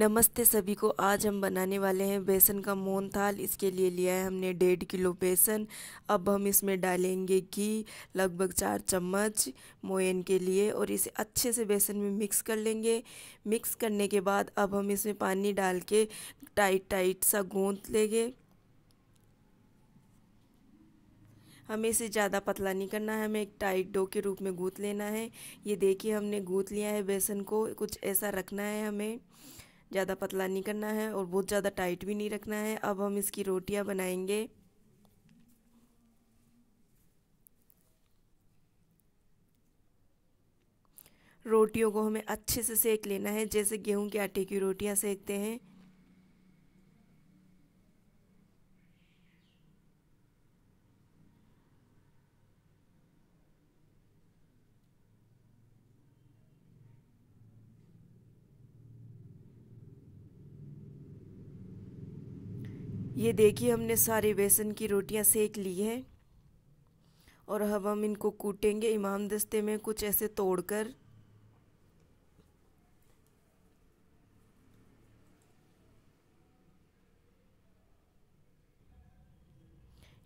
नमस्ते सभी को आज हम बनाने वाले हैं बेसन का मोन थाल इसके लिए लिया है हमने डेढ़ किलो बेसन अब हम इसमें डालेंगे घी लगभग चार चम्मच मोयन के लिए और इसे अच्छे से बेसन में मिक्स कर लेंगे मिक्स करने के बाद अब हम इसमें पानी डाल के टाइट टाइट सा गूँथ लेंगे हमें इसे ज़्यादा पतला नहीं करना है हमें एक टाइट डो के रूप में गूँथ लेना है ये देखिए हमने गूँथ लिया है बेसन को कुछ ऐसा रखना है हमें ज़्यादा पतला नहीं करना है और बहुत ज़्यादा टाइट भी नहीं रखना है अब हम इसकी रोटियां बनाएंगे रोटियों को हमें अच्छे से सेक लेना है जैसे गेहूं के आटे की रोटियां सेकते हैं ये देखिए हमने सारे बेसन की रोटियां सेक ली हैं और अब हम इनको कूटेंगे इमाम दस्ते में कुछ ऐसे तोड़कर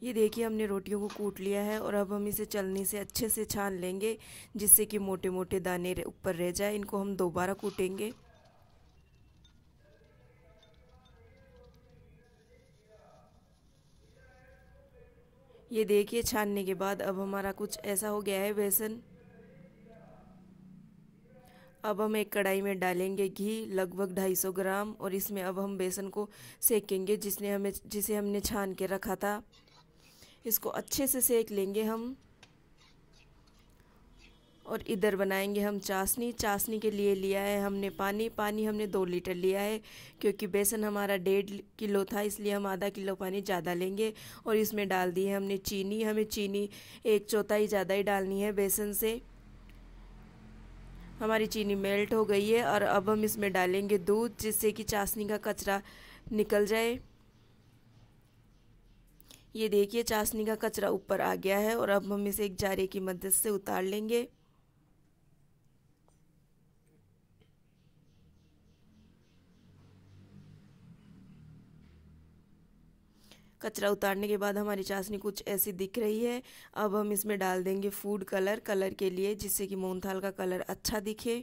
ये देखिए हमने रोटियों को कूट लिया है और अब हम इसे चलनी से अच्छे से छान लेंगे जिससे कि मोटे मोटे दाने ऊपर रह जाए इनको हम दोबारा कूटेंगे ये देखिए छानने के बाद अब हमारा कुछ ऐसा हो गया है बेसन अब हम एक कढ़ाई में डालेंगे घी लगभग 250 ग्राम और इसमें अब हम बेसन को सेकेंगे जिसने हमें जिसे हमने छान के रखा था इसको अच्छे से सेक लेंगे हम और इधर बनाएंगे हम चाशनी चाशनी के लिए लिया है हमने पानी पानी हमने दो लीटर लिया है क्योंकि बेसन हमारा डेढ़ किलो था इसलिए हम आधा किलो पानी ज़्यादा लेंगे और इसमें डाल दी है हमने चीनी हमें चीनी एक चौथाई ज़्यादा ही डालनी है बेसन से हमारी चीनी मेल्ट हो गई है और अब हम इसमें डालेंगे दूध जिससे कि चाशनी का कचरा निकल जाए ये देखिए चाशनी का कचरा ऊपर आ गया है और अब हम इसे एक जारे की मदद से उतार लेंगे कचरा उतारने के बाद हमारी चाशनी कुछ ऐसी दिख रही है अब हम इसमें डाल देंगे फूड कलर कलर के लिए जिससे कि मोहनथाल का कलर अच्छा दिखे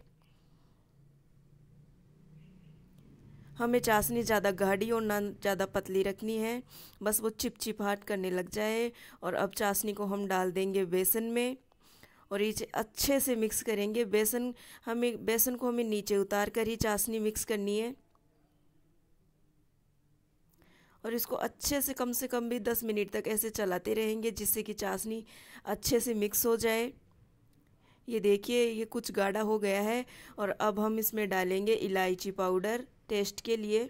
हमें चाशनी ज़्यादा गाढ़ी और ना ज़्यादा पतली रखनी है बस वो चिपचिपाहट करने लग जाए और अब चाशनी को हम डाल देंगे बेसन में और ये अच्छे से मिक्स करेंगे बेसन हमें बेसन को हमें नीचे उतार कर ही चाशनी मिक्स करनी है और इसको अच्छे से कम से कम भी दस मिनट तक ऐसे चलाते रहेंगे जिससे कि चाशनी अच्छे से मिक्स हो जाए ये देखिए ये कुछ गाढ़ा हो गया है और अब हम इसमें डालेंगे इलायची पाउडर टेस्ट के लिए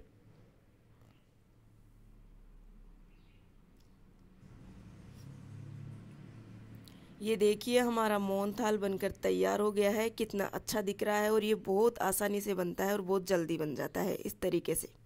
ये देखिए हमारा मोहन थाल बनकर तैयार हो गया है कितना अच्छा दिख रहा है और ये बहुत आसानी से बनता है और बहुत जल्दी बन जाता है इस तरीके से